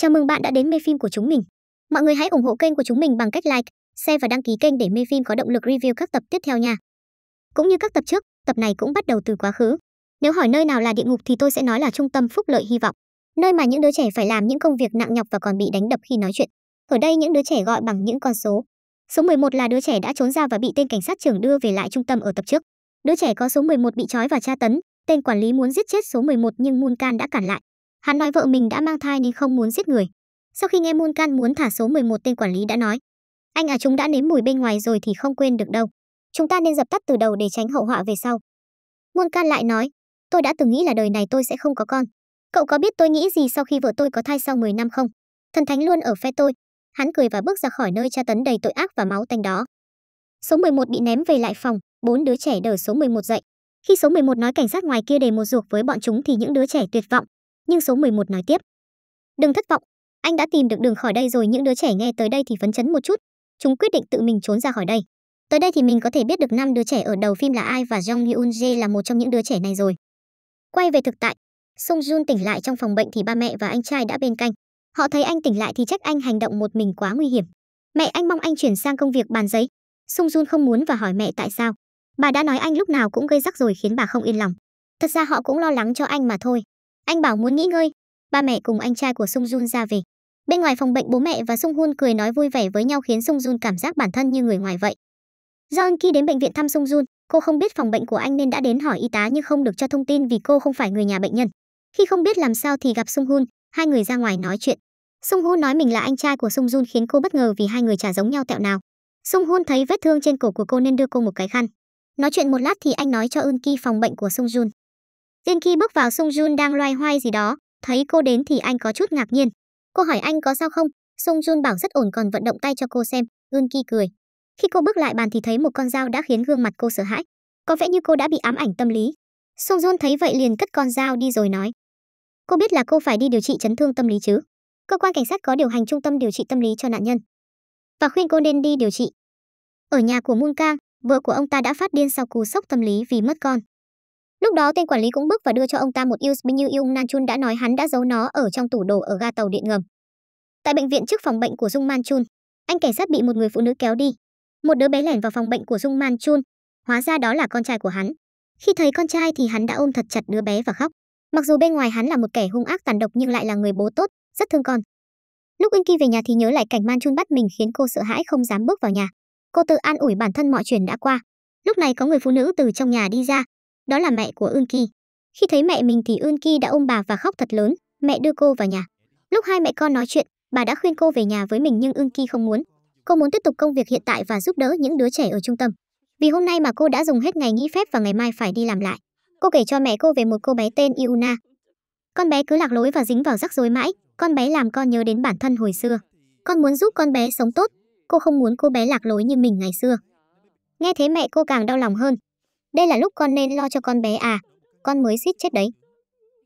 Chào mừng bạn đã đến mê phim của chúng mình. Mọi người hãy ủng hộ kênh của chúng mình bằng cách like, share và đăng ký kênh để mê phim có động lực review các tập tiếp theo nha. Cũng như các tập trước, tập này cũng bắt đầu từ quá khứ. Nếu hỏi nơi nào là địa ngục thì tôi sẽ nói là trung tâm phúc lợi hy vọng, nơi mà những đứa trẻ phải làm những công việc nặng nhọc và còn bị đánh đập khi nói chuyện. Ở đây những đứa trẻ gọi bằng những con số. Số 11 là đứa trẻ đã trốn ra và bị tên cảnh sát trưởng đưa về lại trung tâm ở tập trước. Đứa trẻ có số 11 bị trói và tra tấn, tên quản lý muốn giết chết số 11 nhưng Moon Can đã cản lại. Hắn nói vợ mình đã mang thai nên không muốn giết người. Sau khi nghe Moon Can muốn thả số 11 tên quản lý đã nói, anh à chúng đã nếm mùi bên ngoài rồi thì không quên được đâu. Chúng ta nên dập tắt từ đầu để tránh hậu họa về sau. Moon Can lại nói, tôi đã từng nghĩ là đời này tôi sẽ không có con. Cậu có biết tôi nghĩ gì sau khi vợ tôi có thai sau 10 năm không? Thần thánh luôn ở phe tôi. Hắn cười và bước ra khỏi nơi tra tấn đầy tội ác và máu tanh đó. Số 11 bị ném về lại phòng, bốn đứa trẻ đỡ số 11 dậy. Khi số 11 nói cảnh sát ngoài kia để một ruột với bọn chúng thì những đứa trẻ tuyệt vọng, nhưng số 11 nói tiếp. Đừng thất vọng, anh đã tìm được đường khỏi đây rồi những đứa trẻ nghe tới đây thì phấn chấn một chút, chúng quyết định tự mình trốn ra khỏi đây. Tới đây thì mình có thể biết được năm đứa trẻ ở đầu phim là ai và Jong Hyun Jae là một trong những đứa trẻ này rồi. Quay về thực tại, Sung Jun tỉnh lại trong phòng bệnh thì ba mẹ và anh trai đã bên cạnh. Họ thấy anh tỉnh lại thì trách anh hành động một mình quá nguy hiểm. Mẹ anh mong anh chuyển sang công việc bàn giấy. Sung Jun không muốn và hỏi mẹ tại sao. Bà đã nói anh lúc nào cũng gây rắc rồi khiến bà không yên lòng. Thật ra họ cũng lo lắng cho anh mà thôi. Anh bảo muốn nghỉ ngơi. Ba mẹ cùng anh trai của Sung Jun ra về. Bên ngoài phòng bệnh bố mẹ và Sung Hun cười nói vui vẻ với nhau khiến Sung Jun cảm giác bản thân như người ngoài vậy. Do Eun Ki đến bệnh viện thăm Sung Jun, cô không biết phòng bệnh của anh nên đã đến hỏi y tá nhưng không được cho thông tin vì cô không phải người nhà bệnh nhân. Khi không biết làm sao thì gặp Sung Hun, hai người ra ngoài nói chuyện. Sung Hun nói mình là anh trai của Sung Jun khiến cô bất ngờ vì hai người chả giống nhau tẹo nào. Sung Hun thấy vết thương trên cổ của cô nên đưa cô một cái khăn. Nói chuyện một lát thì anh nói cho Eun Ki phòng bệnh của Sung Jun. Jin khi bước vào Sung Jun đang loay hoay gì đó, thấy cô đến thì anh có chút ngạc nhiên. Cô hỏi anh có sao không? Sung Jun bảo rất ổn còn vận động tay cho cô xem, Eun Ki cười. Khi cô bước lại bàn thì thấy một con dao đã khiến gương mặt cô sợ hãi. Có vẻ như cô đã bị ám ảnh tâm lý. Sung Jun thấy vậy liền cất con dao đi rồi nói. Cô biết là cô phải đi điều trị chấn thương tâm lý chứ? Cơ quan cảnh sát có điều hành trung tâm điều trị tâm lý cho nạn nhân. Và khuyên cô nên đi điều trị. Ở nhà của Moon Kang, vợ của ông ta đã phát điên sau cú sốc tâm lý vì mất con. Lúc đó tên quản lý cũng bước và đưa cho ông ta một USB như Yung Nan Chun đã nói hắn đã giấu nó ở trong tủ đồ ở ga tàu điện ngầm. Tại bệnh viện trước phòng bệnh của Dung Man Chun, anh cảnh sát bị một người phụ nữ kéo đi. Một đứa bé lẻn vào phòng bệnh của Dung Man Chun, hóa ra đó là con trai của hắn. Khi thấy con trai thì hắn đã ôm thật chặt đứa bé và khóc. Mặc dù bên ngoài hắn là một kẻ hung ác tàn độc nhưng lại là người bố tốt, rất thương con. Lúc Ki về nhà thì nhớ lại cảnh Man Chun bắt mình khiến cô sợ hãi không dám bước vào nhà. Cô tự an ủi bản thân mọi chuyện đã qua. Lúc này có người phụ nữ từ trong nhà đi ra, đó là mẹ của Ưn Ki. Khi thấy mẹ mình thì Ưn Ki đã ôm bà và khóc thật lớn, mẹ đưa cô vào nhà. Lúc hai mẹ con nói chuyện, bà đã khuyên cô về nhà với mình nhưng Ưn Ki không muốn. Cô muốn tiếp tục công việc hiện tại và giúp đỡ những đứa trẻ ở trung tâm. Vì hôm nay mà cô đã dùng hết ngày nghỉ phép và ngày mai phải đi làm lại. Cô kể cho mẹ cô về một cô bé tên Iuna. Con bé cứ lạc lối và dính vào rắc rối mãi, con bé làm con nhớ đến bản thân hồi xưa. Con muốn giúp con bé sống tốt, cô không muốn cô bé lạc lối như mình ngày xưa. Nghe thế mẹ cô càng đau lòng hơn, đây là lúc con nên lo cho con bé à, con mới suýt chết đấy.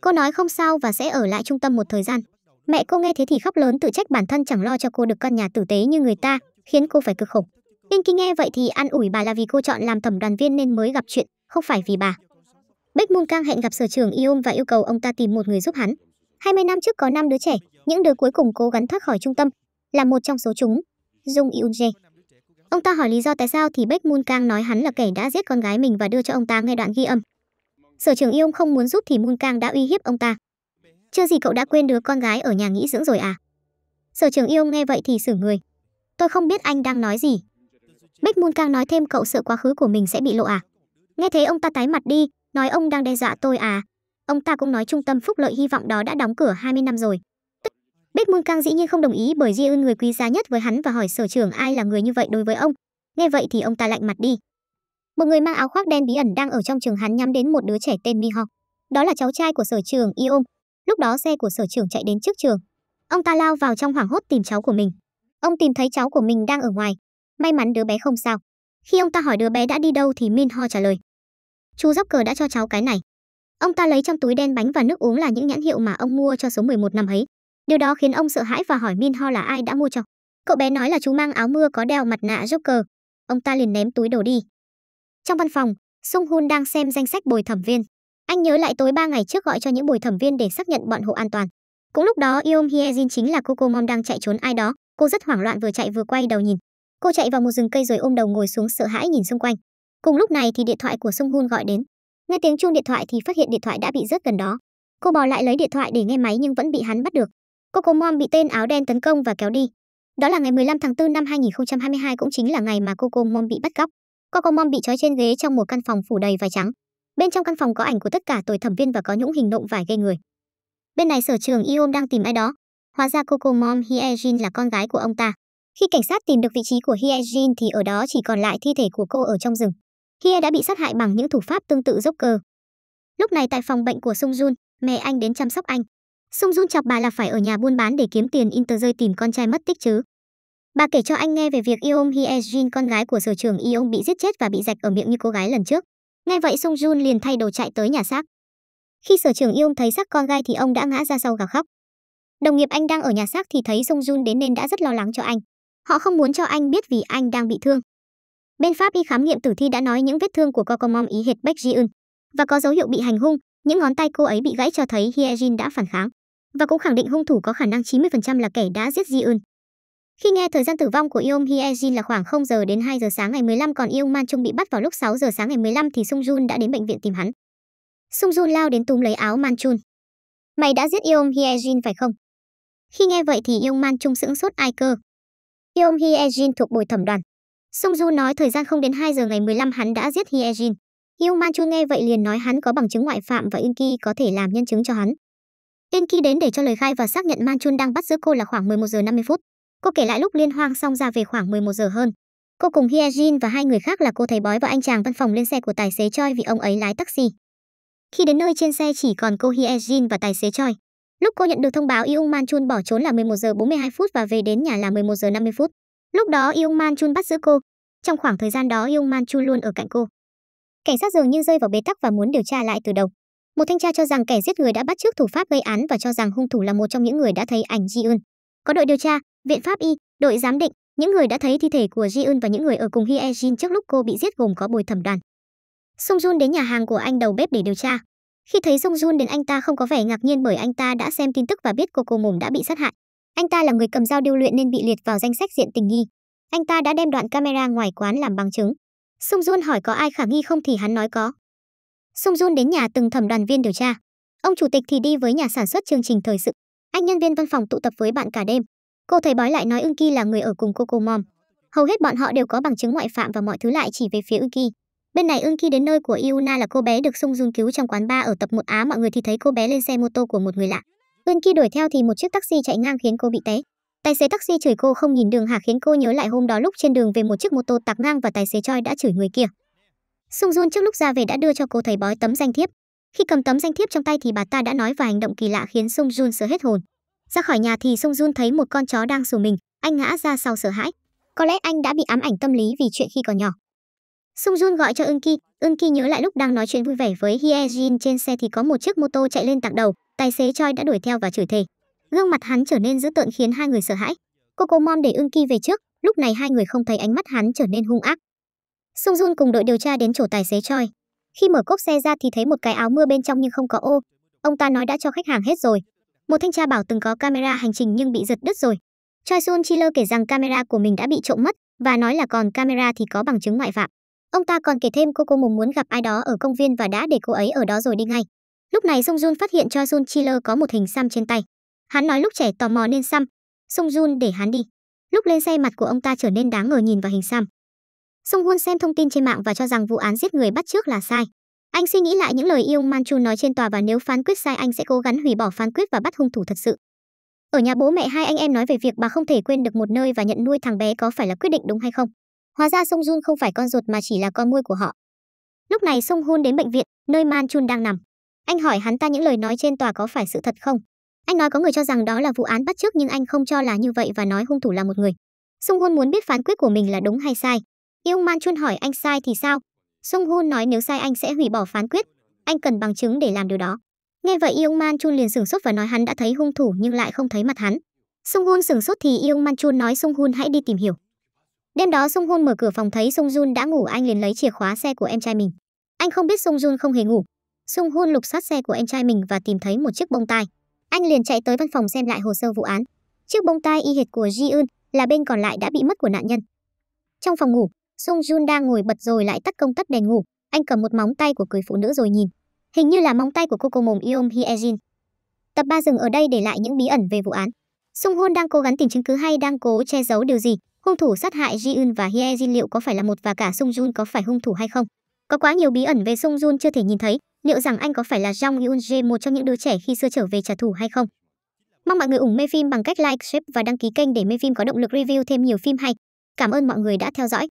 Cô nói không sao và sẽ ở lại trung tâm một thời gian. Mẹ cô nghe thế thì khóc lớn tự trách bản thân chẳng lo cho cô được căn nhà tử tế như người ta, khiến cô phải cực khổ. kinh nghe vậy thì an ủi bà là vì cô chọn làm thẩm đoàn viên nên mới gặp chuyện, không phải vì bà. Bách Môn Cang hẹn gặp sở trưởng Iom và yêu cầu ông ta tìm một người giúp hắn. 20 năm trước có 5 đứa trẻ, những đứa cuối cùng cố gắng thoát khỏi trung tâm, là một trong số chúng, Dung Jae. Ông ta hỏi lý do tại sao thì Beck Moon Kang nói hắn là kẻ đã giết con gái mình và đưa cho ông ta nghe đoạn ghi âm. Sở trưởng Yong không muốn giúp thì Moon Kang đã uy hiếp ông ta. Chưa gì cậu đã quên đứa con gái ở nhà nghỉ dưỡng rồi à? Sở trưởng Yong nghe vậy thì xử người. Tôi không biết anh đang nói gì. Beck Moon Kang nói thêm cậu sợ quá khứ của mình sẽ bị lộ à? Nghe thế ông ta tái mặt đi, nói ông đang đe dọa tôi à? Ông ta cũng nói trung tâm phúc lợi hy vọng đó đã đóng cửa 20 năm rồi. Bết Môn Cang dĩ nhiên không đồng ý bởi Ji Eun người quý giá nhất với hắn và hỏi sở trưởng ai là người như vậy đối với ông. Nghe vậy thì ông ta lạnh mặt đi. Một người mang áo khoác đen bí ẩn đang ở trong trường hắn nhắm đến một đứa trẻ tên Mi Ho. Đó là cháu trai của sở trưởng Iom. Lúc đó xe của sở trưởng chạy đến trước trường. Ông ta lao vào trong hoảng hốt tìm cháu của mình. Ông tìm thấy cháu của mình đang ở ngoài. May mắn đứa bé không sao. Khi ông ta hỏi đứa bé đã đi đâu thì Min Ho trả lời. Chú dốc cờ đã cho cháu cái này. Ông ta lấy trong túi đen bánh và nước uống là những nhãn hiệu mà ông mua cho số 11 năm ấy. Điều đó khiến ông sợ hãi và hỏi Min Ho là ai đã mua cho. Cậu bé nói là chú mang áo mưa có đeo mặt nạ Joker. Ông ta liền ném túi đồ đi. Trong văn phòng, Sung Hun đang xem danh sách bồi thẩm viên. Anh nhớ lại tối 3 ngày trước gọi cho những bồi thẩm viên để xác nhận bọn hộ an toàn. Cũng lúc đó Yeom Hye Jin chính là cô cô mom đang chạy trốn ai đó. Cô rất hoảng loạn vừa chạy vừa quay đầu nhìn. Cô chạy vào một rừng cây rồi ôm đầu ngồi xuống sợ hãi nhìn xung quanh. Cùng lúc này thì điện thoại của Sung Hun gọi đến. Nghe tiếng chuông điện thoại thì phát hiện điện thoại đã bị rớt gần đó. Cô bò lại lấy điện thoại để nghe máy nhưng vẫn bị hắn bắt được. Kokomom bị tên áo đen tấn công và kéo đi. Đó là ngày 15 tháng 4 năm 2022 cũng chính là ngày mà Kokomom bị bắt cóc. Kokomom bị trói trên ghế trong một căn phòng phủ đầy vải trắng. Bên trong căn phòng có ảnh của tất cả tuổi thẩm viên và có những hình động vải gây người. Bên này sở trường Iom đang tìm ai đó. Hóa ra Kokomom Hyejin là con gái của ông ta. Khi cảnh sát tìm được vị trí của Hyejin thì ở đó chỉ còn lại thi thể của cô ở trong rừng. Hye đã bị sát hại bằng những thủ pháp tương tự dốc cờ. Lúc này tại phòng bệnh của Sung Jun, mẹ anh đến chăm sóc anh. Sung Jun chọc bà là phải ở nhà buôn bán để kiếm tiền Inter rơi tìm con trai mất tích chứ. Bà kể cho anh nghe về việc Yeom Hye Jin con gái của sở trưởng Yeom bị giết chết và bị rạch ở miệng như cô gái lần trước. Nghe vậy Sung Jun liền thay đồ chạy tới nhà xác. Khi sở trưởng Yeom thấy xác con gái thì ông đã ngã ra sau gào khóc. Đồng nghiệp anh đang ở nhà xác thì thấy Sung Jun đến nên đã rất lo lắng cho anh. Họ không muốn cho anh biết vì anh đang bị thương. Bên pháp y khám nghiệm tử thi đã nói những vết thương của Kokomom ý hệt Baek Ji-eun và có dấu hiệu bị hành hung, những ngón tay cô ấy bị gãy cho thấy Hye Jin đã phản kháng và cũng khẳng định hung thủ có khả năng 90% là kẻ đã giết Ji-eun. Khi nghe thời gian tử vong của Yeom Hye-jin là khoảng 0 giờ đến 2 giờ sáng ngày 15 còn Yeom Man-chung bị bắt vào lúc 6 giờ sáng ngày 15 thì Sung Jun đã đến bệnh viện tìm hắn. Sung Jun lao đến túm lấy áo Man-chun. Mày đã giết Yeom Hye-jin phải không? Khi nghe vậy thì Yeom Man-chung sững sốt ai cơ. Yeom Hye-jin thuộc bồi thẩm đoàn. Sung Jun nói thời gian không đến 2 giờ ngày 15 hắn đã giết Hye-jin. Yeom Man-chun nghe vậy liền nói hắn có bằng chứng ngoại phạm và Eun Ki có thể làm nhân chứng cho hắn. In Ki đến để cho lời khai và xác nhận Man Chun đang bắt giữ cô là khoảng 11 giờ 50 phút. Cô kể lại lúc liên hoang xong ra về khoảng 11 giờ hơn. Cô cùng Hye Jin và hai người khác là cô thầy bói và anh chàng văn phòng lên xe của tài xế Choi vì ông ấy lái taxi. Khi đến nơi trên xe chỉ còn cô Hye Jin và tài xế Choi. Lúc cô nhận được thông báo Yung Man Chun bỏ trốn là 11 giờ 42 phút và về đến nhà là 11 giờ 50 phút. Lúc đó Yung Man Chun bắt giữ cô. Trong khoảng thời gian đó Yung Man Chun luôn ở cạnh cô. Cảnh sát dường như rơi vào bế tắc và muốn điều tra lại từ đầu. Một thanh tra cho rằng kẻ giết người đã bắt trước thủ pháp gây án và cho rằng hung thủ là một trong những người đã thấy ảnh Ji Eun. Có đội điều tra, viện pháp y, đội giám định, những người đã thấy thi thể của Ji Eun và những người ở cùng Hye Jin trước lúc cô bị giết gồm có Bồi Thẩm Đoàn. Song Jun đến nhà hàng của anh đầu bếp để điều tra. Khi thấy Song Jun đến anh ta không có vẻ ngạc nhiên bởi anh ta đã xem tin tức và biết cô cô mồm đã bị sát hại. Anh ta là người cầm dao điêu luyện nên bị liệt vào danh sách diện tình nghi. Anh ta đã đem đoạn camera ngoài quán làm bằng chứng. Song Jun hỏi có ai khả nghi không thì hắn nói có. Sung Jun đến nhà từng thẩm đoàn viên điều tra. Ông chủ tịch thì đi với nhà sản xuất chương trình thời sự. Anh nhân viên văn phòng tụ tập với bạn cả đêm. Cô thầy bói lại nói Ưng Ki là người ở cùng cô cô mom. Hầu hết bọn họ đều có bằng chứng ngoại phạm và mọi thứ lại chỉ về phía Ưng Ki. Bên này Ưng Ki đến nơi của Yuna là cô bé được Sung Jun cứu trong quán bar ở tập 1 Á mọi người thì thấy cô bé lên xe mô tô của một người lạ. Ưng Ki đuổi theo thì một chiếc taxi chạy ngang khiến cô bị té. Tài xế taxi chửi cô không nhìn đường hà khiến cô nhớ lại hôm đó lúc trên đường về một chiếc mô tô tạc ngang và tài xế choi đã chửi người kia. Sung Jun trước lúc ra về đã đưa cho cô thầy bói tấm danh thiếp. Khi cầm tấm danh thiếp trong tay thì bà ta đã nói và hành động kỳ lạ khiến Sung Jun sợ hết hồn. Ra khỏi nhà thì Sung Jun thấy một con chó đang sủa mình, anh ngã ra sau sợ hãi. Có lẽ anh đã bị ám ảnh tâm lý vì chuyện khi còn nhỏ. Sung Jun gọi cho Eun Ki, Eun Ki nhớ lại lúc đang nói chuyện vui vẻ với Hye Jin trên xe thì có một chiếc mô tô chạy lên tặng đầu, tài xế Choi đã đuổi theo và chửi thề. Gương mặt hắn trở nên dữ tợn khiến hai người sợ hãi. Cô cố mom để Eun Ki về trước, lúc này hai người không thấy ánh mắt hắn trở nên hung ác, Sung Jun cùng đội điều tra đến chỗ tài xế Choi. Khi mở cốp xe ra thì thấy một cái áo mưa bên trong nhưng không có ô. Ông ta nói đã cho khách hàng hết rồi. Một thanh tra bảo từng có camera hành trình nhưng bị giật đứt rồi. Choi Sun Chiller kể rằng camera của mình đã bị trộm mất và nói là còn camera thì có bằng chứng ngoại phạm. Ông ta còn kể thêm cô cô mùng muốn gặp ai đó ở công viên và đã để cô ấy ở đó rồi đi ngay. Lúc này Sung Jun phát hiện Choi Sun Chiller có một hình xăm trên tay. Hắn nói lúc trẻ tò mò nên xăm. Sung Jun để hắn đi. Lúc lên xe mặt của ông ta trở nên đáng ngờ nhìn vào hình xăm. Song Hun xem thông tin trên mạng và cho rằng vụ án giết người bắt trước là sai. Anh suy nghĩ lại những lời yêu Manchu nói trên tòa và nếu phán quyết sai anh sẽ cố gắng hủy bỏ phán quyết và bắt hung thủ thật sự. Ở nhà bố mẹ hai anh em nói về việc bà không thể quên được một nơi và nhận nuôi thằng bé có phải là quyết định đúng hay không. Hóa ra Song Jun không phải con ruột mà chỉ là con nuôi của họ. Lúc này Song Hun đến bệnh viện, nơi Man Chun đang nằm. Anh hỏi hắn ta những lời nói trên tòa có phải sự thật không. Anh nói có người cho rằng đó là vụ án bắt trước nhưng anh không cho là như vậy và nói hung thủ là một người. Song Hun muốn biết phán quyết của mình là đúng hay sai. Yung Man Chun hỏi anh sai thì sao? Sung Hoon nói nếu sai anh sẽ hủy bỏ phán quyết. Anh cần bằng chứng để làm điều đó. Nghe vậy Yung Man Chun liền sửng sốt và nói hắn đã thấy hung thủ nhưng lại không thấy mặt hắn. Sung Hoon sửng sốt thì Yung Man Chun nói Sung Hoon hãy đi tìm hiểu. Đêm đó Sung Hoon mở cửa phòng thấy Sung Jun đã ngủ anh liền lấy chìa khóa xe của em trai mình. Anh không biết Sung Jun không hề ngủ. Sung Hoon lục soát xe của em trai mình và tìm thấy một chiếc bông tai. Anh liền chạy tới văn phòng xem lại hồ sơ vụ án. Chiếc bông tai y hệt của Ji Eun là bên còn lại đã bị mất của nạn nhân. Trong phòng ngủ, Sung Jun đang ngồi bật rồi lại tắt công tắc đèn ngủ, anh cầm một móng tay của cười phụ nữ rồi nhìn. Hình như là móng tay của cô cô mồm Yom Hye-jin. Tập 3 dừng ở đây để lại những bí ẩn về vụ án. Sung Hoon đang cố gắng tìm chứng cứ hay đang cố che giấu điều gì? Hung thủ sát hại Ji-eun và Hye-jin liệu có phải là một và cả Sung Jun có phải hung thủ hay không? Có quá nhiều bí ẩn về Sung Jun chưa thể nhìn thấy, liệu rằng anh có phải là Jong Yoon Jae một trong những đứa trẻ khi xưa trở về trả thù hay không? Mong mọi người ủng mê phim bằng cách like, share và đăng ký kênh để mê phim có động lực review thêm nhiều phim hay. Cảm ơn mọi người đã theo dõi.